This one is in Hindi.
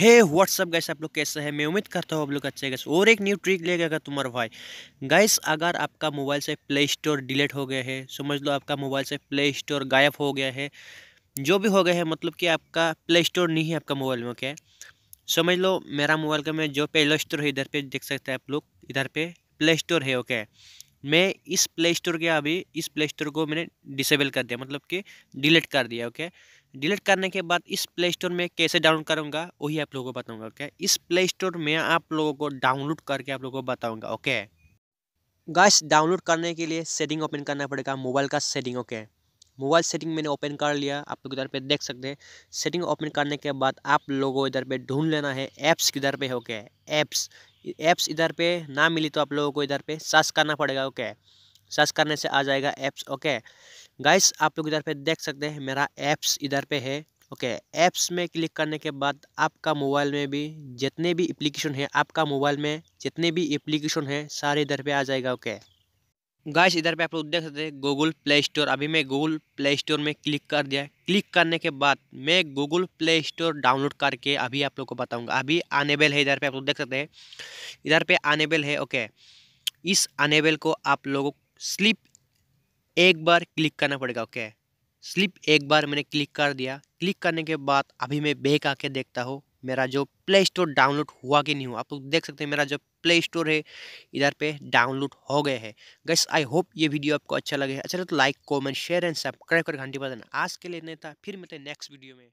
हे व्हाट्सअप गैस आप लोग कैसे हैं मैं उम्मीद करता हूँ आप लोग अच्छे गैस और एक न्यू ट्रिक ले अगर तुम्हारा भाई गैस अगर आपका मोबाइल से प्ले स्टोर डिलीट हो गया है समझ लो आपका मोबाइल से प्ले स्टोर गायब हो गया है जो भी हो गया है मतलब कि आपका प्ले स्टोर नहीं है आपका मोबाइल में ओके समझ लो मेरा मोबाइल का मैं जो प्ले स्टोर है इधर पे देख सकते हैं आप लोग इधर पे प्ले स्टोर है ओके मैं इस प्ले स्टोर के अभी इस प्ले स्टोर को मैंने डिसेबल कर दिया मतलब कि डिलीट कर दिया ओके डिलीट करने के बाद इस प्ले स्टोर में कैसे डाउनलोड करूँगा वही आप लोगों को बताऊँगा ओके इस प्ले स्टोर में आप लोगों को डाउनलोड करके आप लोगों को बताऊँगा ओके गाइस डाउनलोड करने के लिए सेटिंग ओपन करना पड़ेगा मोबाइल का सेटिंग ओके मोबाइल सेटिंग मैंने ओपन कर लिया आप लोग इधर पे देख सकते हैं सेटिंग ओपन करने के बाद आप लोगों इधर पे ढूंढ लेना है ऐप्स किधर पे हो ऐप्स ऐप्स इधर पे ना मिली तो आप लोगों को इधर पे सर्च करना पड़ेगा ओके सर्च करने से आ जाएगा ऐप्स ओके गाइस आप लोग इधर पे देख सकते हैं मेरा ऐप्स इधर पे है ओके ऐप्स में क्लिक करने के बाद आपका मोबाइल में भी जितने भी एप्लीकेशन है आपका मोबाइल में जितने भी एप्लीकेशन है सारे इधर पे आ जाएगा ओके okay. गाइस इधर पे आप लोग देख सकते हैं गूगल प्ले स्टोर अभी मैं गूगल प्ले स्टोर में क्लिक कर दिया क्लिक करने के बाद मैं गूगल प्ले स्टोर डाउनलोड करके अभी आप लोग को बताऊंगा अभी अनेबल है इधर पे आप लोग देख सकते हैं इधर पे अनेबल है ओके इस अनेबल को आप लोगों स्लिप एक बार क्लिक करना पड़ेगा ओके स्लिप एक बार मैंने क्लिक कर दिया क्लिक करने के बाद अभी मैं बेक आके देखता हूँ मेरा जो प्ले स्टोर डाउनलोड हुआ कि नहीं हुआ आप लोग देख सकते हैं मेरा जो प्ले स्टोर है इधर पे डाउनलोड हो गए हैं गैस आई होप ये वीडियो आपको अच्छा लगे अच्छा लगे तो like comment share and subscribe कर घंटी बजाना आज के लिए नहीं था फिर मिलते नेक्स्ट वीडियो में